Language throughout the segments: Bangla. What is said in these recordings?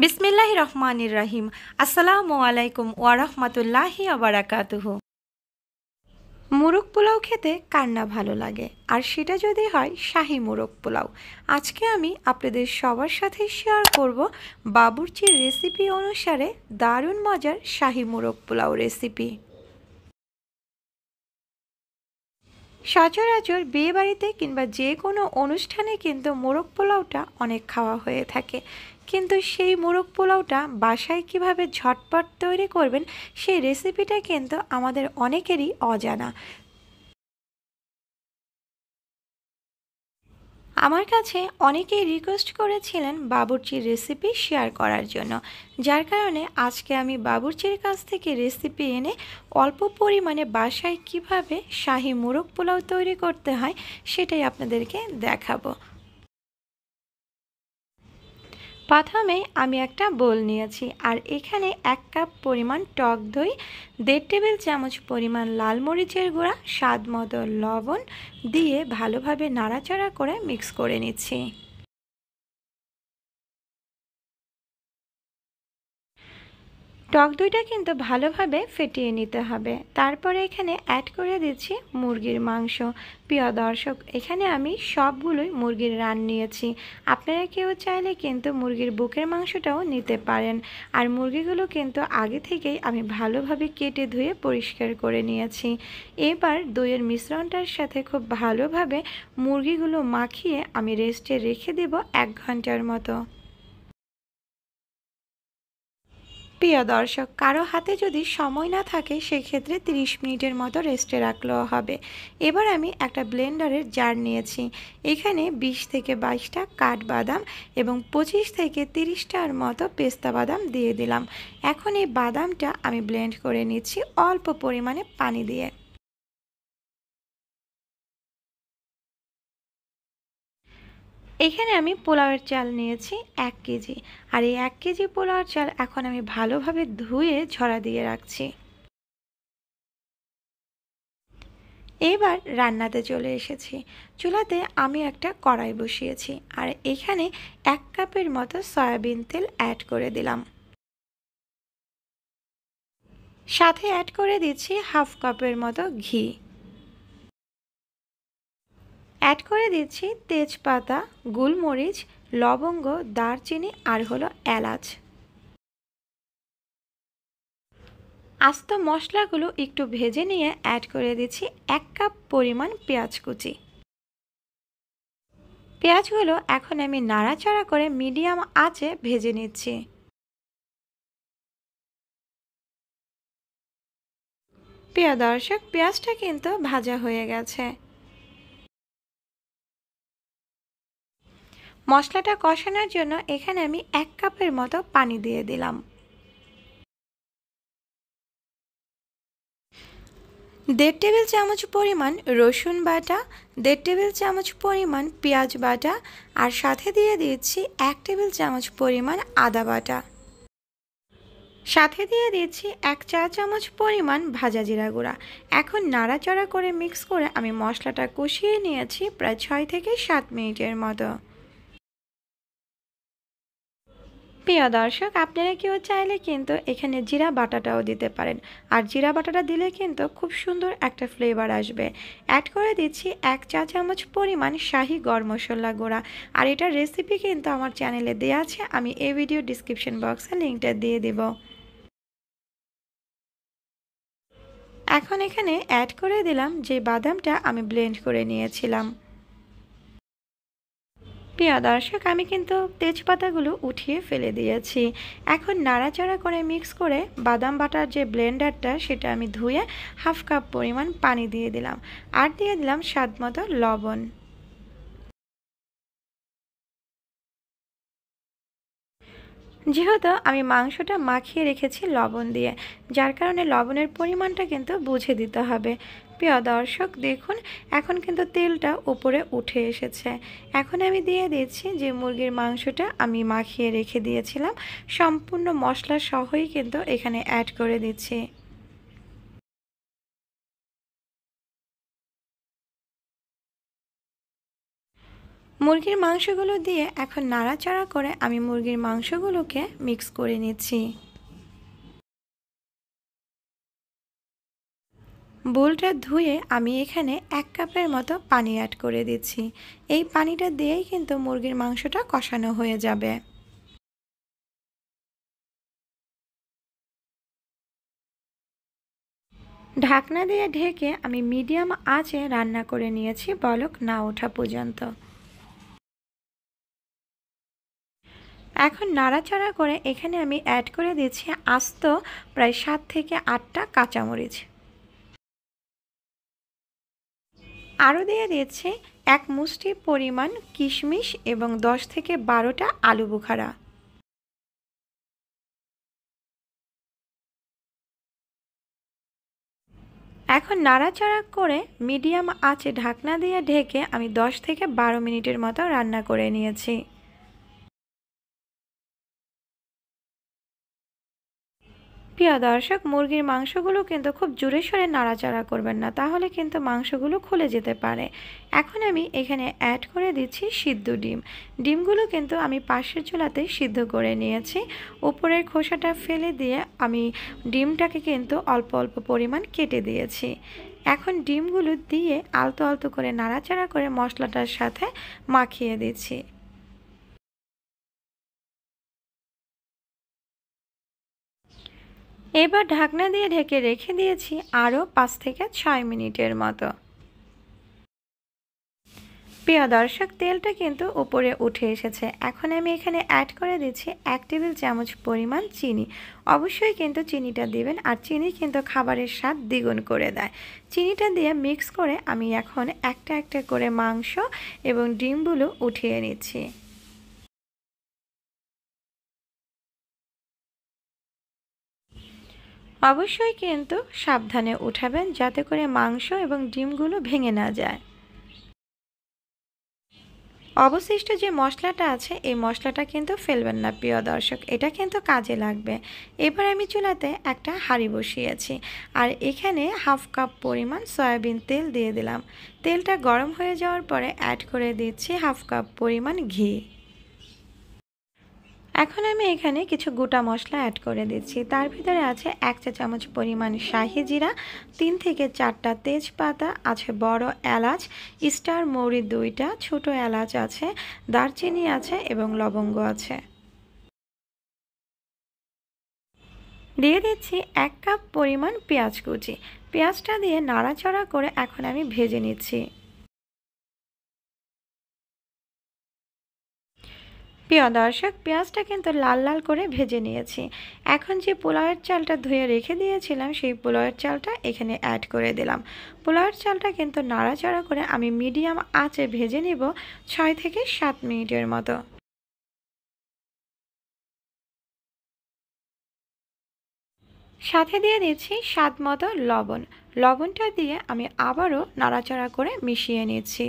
বিসমিল্লাহ রহমানির রাহিম আসসালামু আলাইকুম ওয়ারহমতুল্লাহি আবরাকাতুহ মোরগ পোলাও খেতে কার না ভালো লাগে আর সেটা যদি হয় শাহী মোরগ পোলাও আজকে আমি আপনাদের সবার সাথে শেয়ার করব বাবুর্চির রেসিপি অনুসারে দারুণ মজার শাহী মোরগ পোলাও রেসিপি সচরাচর বিয়েবাড়িতে কিংবা যে কোনো অনুষ্ঠানে কিন্তু মোরগ পোলাওটা অনেক খাওয়া হয়ে থাকে কিন্তু সেই মোরগ পোলাওটা বাসায় কিভাবে ঝটপট তৈরি করবেন সেই রেসিপিটা কিন্তু আমাদের অনেকেরই অজানা আমার কাছে অনেকেই রিকোয়েস্ট করেছিলেন বাবুর্চির রেসিপি শেয়ার করার জন্য যার কারণে আজকে আমি বাবুর্চির কাছ থেকে রেসিপি এনে অল্প পরিমাণে বাসায় কিভাবে শাহি মোরগ পোলাও তৈরি করতে হয় সেটাই আপনাদেরকে দেখাবো প্রথমে আমি একটা বোল নিয়েছি আর এখানে এক কাপ পরিমাণ টক দই দেড় টেবিল চামচ পরিমাণ লাল মরিচের গুঁড়া স্বাদ মতো লবণ দিয়ে ভালোভাবে নাড়াচাড়া করে মিক্স করে নিচ্ছি টক দইটা কিন্তু ভালোভাবে ফেটিয়ে নিতে হবে তারপরে এখানে অ্যাড করে দিচ্ছি মুরগির মাংস প্রিয় দর্শক এখানে আমি সবগুলোই মুরগির রান নিয়েছি আপনারা কেউ চাইলে কিন্তু মুরগির বুকের মাংসটাও নিতে পারেন আর মুরগিগুলো কিন্তু আগে থেকেই আমি ভালোভাবে কেটে ধুয়ে পরিষ্কার করে নিয়েছি এবার দইয়ের মিশ্রণটার সাথে খুব ভালোভাবে মুরগিগুলো মাখিয়ে আমি রেস্টে রেখে দেব এক ঘন্টার মতো প্রিয় দর্শক কারো হাতে যদি সময় না থাকে সেক্ষেত্রে 30 মিনিটের মতো রেস্টে রাখলেও হবে এবার আমি একটা ব্লেন্ডারের জার নিয়েছি এখানে 20 থেকে বাইশটা কাঠবাদাম এবং 25 থেকে তিরিশটার মতো পেস্তা বাদাম দিয়ে দিলাম এখন এই বাদামটা আমি ব্লেন্ড করে নিচ্ছি অল্প পরিমাণে পানি দিয়ে এখানে আমি পোলাওয়ের চাল নিয়েছি এক কেজি আর এই এক কেজি পোলাওয়ের চাল এখন আমি ভালোভাবে ধুয়ে ঝরা দিয়ে রাখছি এবার রান্নাতে চলে এসেছি চুলাতে আমি একটা কড়াই বসিয়েছি আর এখানে এক কাপের মতো সয়াবিন তেল অ্যাড করে দিলাম সাথে অ্যাড করে দিচ্ছি হাফ কাপের মতো ঘি অ্যাড করে দিচ্ছি তেজপাতা গোলমরিচ লবঙ্গ দারচিনি আর হলো এলাচ আস্ত মশলাগুলো একটু ভেজে নিয়ে অ্যাড করে দিচ্ছি এক কাপ পরিমাণ পেঁয়াজ কুচি পেঁয়াজগুলো এখন আমি নাড়াচাড়া করে মিডিয়াম আঁচে ভেজে নিচ্ছি প্রিয় দর্শক পেঁয়াজটা কিন্তু ভাজা হয়ে গেছে মশলাটা কষানোর জন্য এখানে আমি এক কাপের মতো পানি দিয়ে দিলাম দেড় টেবিল চামচ পরিমাণ রসুন বাটা দেড় টেবিল চামচ পরিমাণ পেঁয়াজ বাটা আর সাথে দিয়ে দিচ্ছি এক টেবিল চামচ পরিমাণ আদা বাটা সাথে দিয়ে দিচ্ছি এক চা চামচ পরিমাণ ভাজা জিরা গুঁড়া এখন নাড়াচাড়া করে মিক্স করে আমি মশলাটা কষিয়ে নিয়েছি প্রায় ছয় থেকে সাত মিনিটের মতো প্রিয় দর্শক আপনারা কেউ চাইলে কিন্তু এখানে জিরা বাটাটাও দিতে পারেন আর জিরা বাটাটা দিলে কিন্তু খুব সুন্দর একটা ফ্লেভার আসবে অ্যাড করে দিচ্ছি এক চা চামচ পরিমাণ শাহি গরম মশলা গুঁড়া আর এটার রেসিপি কিন্তু আমার চ্যানেলে দেওয়া আছে আমি এই ভিডিও ডিসক্রিপশন বক্সে লিঙ্কটা দিয়ে দেব এখন এখানে অ্যাড করে দিলাম যে বাদামটা আমি ব্লেন্ড করে নিয়েছিলাম প্রিয় দর্শক আমি কিন্তু তেজপাতাগুলো উঠিয়ে ফেলে দিয়েছি এখন নাড়াচাড়া করে মিক্স করে বাদাম বাটার যে ব্লেন্ডারটা সেটা আমি ধুয়ে হাফ কাপ পরিমাণ পানি দিয়ে দিলাম আর দিয়ে দিলাম স্বাদ মতো লবণ যেহেতু আমি মাংসটা মাখিয়ে রেখেছি লবণ দিয়ে যার কারণে লবণের পরিমাণটা কিন্তু বুঝে দিতে হবে প্রিয় দর্শক দেখুন এখন কিন্তু তেলটা উপরে উঠে এসেছে এখন আমি দিয়ে দিচ্ছি যে মুরগির মাংসটা আমি মাখিয়ে রেখে দিয়েছিলাম সম্পূর্ণ মশলা সহই কিন্তু এখানে অ্যাড করে দিচ্ছি মুরগির মাংসগুলো দিয়ে এখন নাড়াচাড়া করে আমি মুরগির মাংসগুলোকে মিক্স করে নিচ্ছি বোলটা ধুয়ে আমি এখানে এক কাপের মতো পানি অ্যাড করে দিচ্ছি এই পানিটা দিয়েই কিন্তু মুরগির মাংসটা কষানো হয়ে যাবে ঢাকনা দিয়ে ঢেকে আমি মিডিয়াম আঁচে রান্না করে নিয়েছি বলক না ওঠা পর্যন্ত এখন নাড়াচাড়া করে এখানে আমি অ্যাড করে দিচ্ছি আস্ত প্রায় সাত থেকে আটটা কাঁচামরিচ আরও দিয়ে দিয়েছে এক মুষ্টি পরিমাণ কিশমিশ এবং দশ থেকে বারোটা আলু বুখারা এখন নাড়াচাড়া করে মিডিয়াম আঁচে ঢাকনা দিয়ে ঢেকে আমি দশ থেকে বারো মিনিটের মতো রান্না করে নিয়েছি প্রিয় দর্শক মুরগির মাংসগুলো কিন্তু খুব জোরে সরে নাড়াচাড়া করবেন না তাহলে কিন্তু মাংসগুলো খুলে যেতে পারে এখন আমি এখানে অ্যাড করে দিচ্ছি সিদ্ধ ডিম ডিমগুলো কিন্তু আমি পাশের চুলাতে সিদ্ধ করে নিয়েছি উপরের খোসাটা ফেলে দিয়ে আমি ডিমটাকে কিন্তু অল্প অল্প পরিমাণ কেটে দিয়েছি এখন ডিমগুলো দিয়ে আলতো আলতো করে নাড়াচাড়া করে মশলাটার সাথে মাখিয়ে দিচ্ছি এবার ঢাকনা দিয়ে ঢেকে রেখে দিয়েছি আরও পাঁচ থেকে ছয় মিনিটের মতো প্রিয় দর্শক তেলটা কিন্তু উপরে উঠে এসেছে এখন আমি এখানে অ্যাড করে দিচ্ছি এক টেবিল চামচ পরিমাণ চিনি অবশ্যই কিন্তু চিনিটা দিবেন আর চিনি কিন্তু খাবারের স্বাদ দ্বিগুণ করে দেয় চিনিটা দিয়ে মিক্স করে আমি এখন একটা একটা করে মাংস এবং ডিমগুলো উঠিয়ে নিচ্ছি অবশ্যই কিন্তু সাবধানে উঠাবেন যাতে করে মাংস এবং ডিমগুলো ভেঙে না যায় অবশিষ্ট যে মশলাটা আছে এই মশলাটা কিন্তু ফেলবেন না প্রিয় দর্শক এটা কিন্তু কাজে লাগবে এবার আমি চুলাতে একটা হাঁড়ি বসিয়েছি আর এখানে হাফ কাপ পরিমাণ সয়াবিন তেল দিয়ে দিলাম তেলটা গরম হয়ে যাওয়ার পরে অ্যাড করে দিচ্ছি হাফ কাপ পরিমাণ ঘি এখন আমি এখানে কিছু গোটা মশলা অ্যাড করে দিচ্ছি তার ভিতরে আছে এক চা চামচ পরিমাণ শাহি জিরা তিন থেকে চারটা তেজপাতা আছে বড় এলাচ স্টার মৌরি দুইটা ছোট এলাচ আছে দারচিনি আছে এবং লবঙ্গ আছে দিয়ে দিচ্ছি এক কাপ পরিমাণ পেঁয়াজ কুচি পেঁয়াজটা দিয়ে নাড়াচাড়া করে এখন আমি ভেজে নিচ্ছি প্রিয় দর্শক পেঁয়াজটা কিন্তু লাল লাল করে ভেজে নিয়েছি এখন যে পোলাওয়ের চালটা ধুয়ে রেখে দিয়েছিলাম সেই পোলাওয়ের চালটা এখানে অ্যাড করে দিলাম পোলাওয়ের চালটা কিন্তু নাড়াচাড়া করে আমি মিডিয়াম আঁচে ভেজে নেব ছয় থেকে সাত মিনিটের মতো সাথে দিয়ে দিচ্ছি স্বাদ মতো লবণ লবণটা দিয়ে আমি আবারও নাড়াচাড়া করে মিশিয়ে নিচ্ছি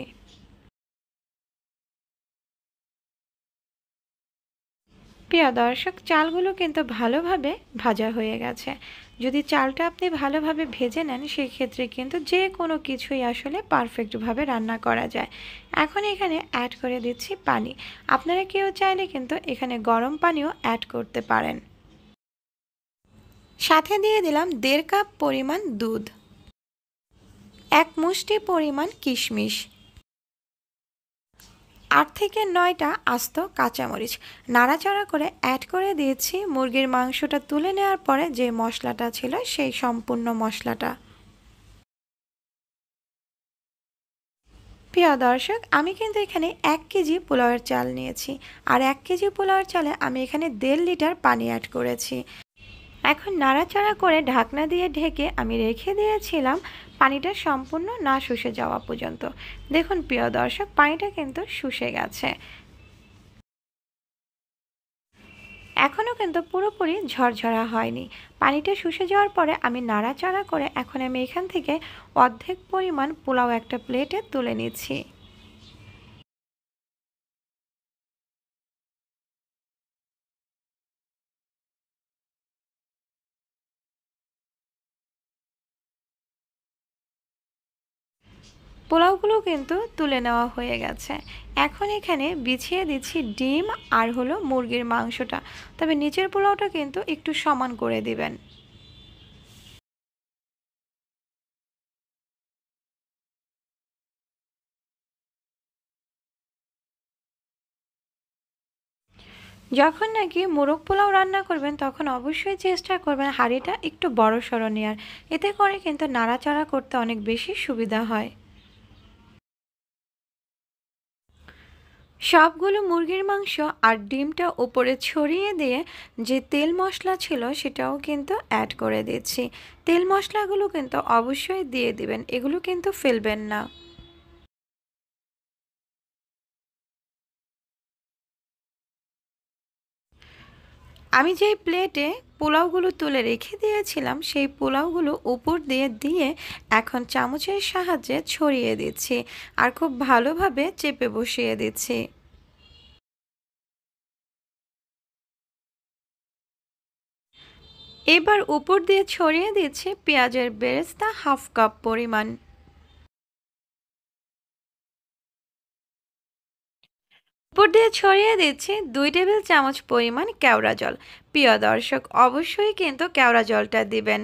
প্রিয় দর্শক চালগুলো কিন্তু ভালোভাবে ভাজা হয়ে গেছে যদি চালটা আপনি ভালোভাবে ভেজে নেন সেই ক্ষেত্রে কিন্তু যে কোনো কিছুই আসলে পারফেক্টভাবে রান্না করা যায় এখন এখানে অ্যাড করে দিচ্ছি পানি আপনারা কেউ চাইলে কিন্তু এখানে গরম পানিও অ্যাড করতে পারেন সাথে দিয়ে দিলাম দেড় কাপ পরিমাণ দুধ এক মুষ্টি পরিমাণ কিশমিশ আট থেকে নয়টা আস্ত কাঁচামরিচ নাড়াচাড়া করে অ্যাড করে দিয়েছি মুরগির মাংসটা তুলে নেওয়ার পরে যে মশলাটা ছিল সেই সম্পূর্ণ মশলাটা প্রিয় দর্শক আমি কিন্তু এখানে এক কেজি পোলাওয়ের চাল নিয়েছি আর এক কেজি পোলাওয়ের চালে আমি এখানে দেড় লিটার পানি অ্যাড করেছি এখন নাড়াচাড়া করে ঢাকনা দিয়ে ঢেকে আমি রেখে দিয়েছিলাম পানিটা সম্পূর্ণ না শুষে যাওয়া পর্যন্ত দেখুন প্রিয় দর্শক পানিটা কিন্তু শুষে গেছে এখনও কিন্তু পুরোপুরি ঝরঝরা হয়নি পানিটা শুষে যাওয়ার পরে আমি নাড়াচাড়া করে এখন আমি এখান থেকে অর্ধেক পরিমাণ পোলাও একটা প্লেটে তুলে নিচ্ছি পোলাওগুলো কিন্তু তুলে নেওয়া হয়ে গেছে এখন এখানে বিছিয়ে দিচ্ছি ডিম আর হলো মুরগির মাংসটা তবে নিচের পোলাওটা কিন্তু একটু সমান করে দিবেন যখন নাকি মোরগ পোলাও রান্না করবেন তখন অবশ্যই চেষ্টা করবেন হাঁড়িটা একটু বড় সড়ো নেওয়ার এতে করে কিন্তু নাড়াচাড়া করতে অনেক বেশি সুবিধা হয় সবগুলো মুরগির মাংস আর ডিমটা ওপরে ছড়িয়ে দিয়ে যে তেল মশলা ছিল সেটাও কিন্তু অ্যাড করে দিচ্ছি তেল মশলাগুলো কিন্তু অবশ্যই দিয়ে দিবেন এগুলো কিন্তু ফেলবেন না আমি যেই প্লেটে পোলাওগুলো তুলে রেখে দিয়েছিলাম সেই পোলাওগুলো উপর দিয়ে দিয়ে এখন চামচের সাহায্যে ছড়িয়ে দিচ্ছি আর খুব ভালোভাবে চেপে বসিয়ে দিচ্ছি এবার উপর দিয়ে ছড়িয়ে দিচ্ছি পেঁয়াজের বেরেস্তা হাফ কাপ পরিমাণ উপর দিয়ে ছড়িয়ে দিচ্ছি দুই টেবিল চামচ পরিমাণ কেওড়া জল প্রিয় দর্শক অবশ্যই কিন্তু কেওড়া জলটা দিবেন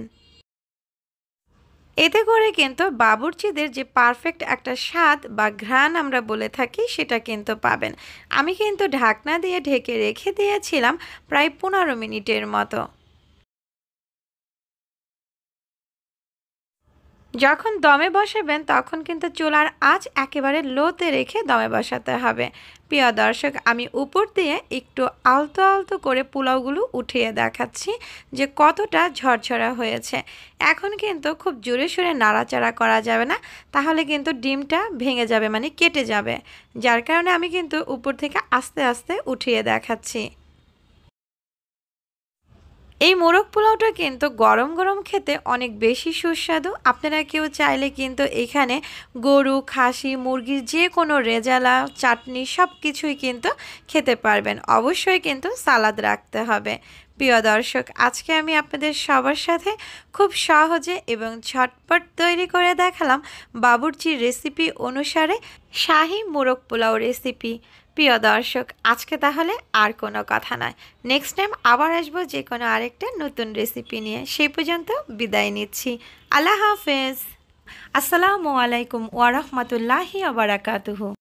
এতে করে কিন্তু বাবুর্চিদের যে পারফেক্ট একটা স্বাদ বা ঘ্রাণ আমরা বলে থাকি সেটা কিন্তু পাবেন আমি কিন্তু ঢাকনা দিয়ে ঢেকে রেখে দিয়েছিলাম প্রায় পনেরো মিনিটের মতো যখন দমে বসাবেন তখন কিন্তু চুলার আঁচ একেবারে লোতে রেখে দমে বসাতে হবে প্রিয় দর্শক আমি উপর দিয়ে একটু আলতো আলতো করে পোলাওগুলো উঠিয়ে দেখাচ্ছি যে কতটা ঝরঝরা হয়েছে এখন কিন্তু খুব জোরে সোরে নাড়াচাড়া করা যাবে না তাহলে কিন্তু ডিমটা ভেঙে যাবে মানে কেটে যাবে যার কারণে আমি কিন্তু উপর থেকে আস্তে আস্তে উঠিয়ে দেখাচ্ছি এই মোরগ পোলাওটা কিন্তু গরম গরম খেতে অনেক বেশি সুস্বাদু আপনারা কেউ চাইলে কিন্তু এখানে গরু খাসি মুরগির যে কোনো রেজালা চাটনি সব কিছুই কিন্তু খেতে পারবেন অবশ্যই কিন্তু সালাদ রাখতে হবে প্রিয় দর্শক আজকে আমি আপনাদের সবার সাথে খুব সহজে এবং ঝটপট তৈরি করে দেখালাম বাবুর্চির রেসিপি অনুসারে শাহি মোরগ পোলাও রেসিপি প্রিয় দর্শক আজকে তাহলে আর কোনো কথা নয় নেক্সট টাইম আবার আসবো যে কোনো আরেকটা নতুন রেসিপি নিয়ে সেই পর্যন্ত বিদায় নিচ্ছি আল্লাহ হাফেজ আসসালামু আলাইকুম ওয়ারহমতুল্লাহি আবরাকাতুহু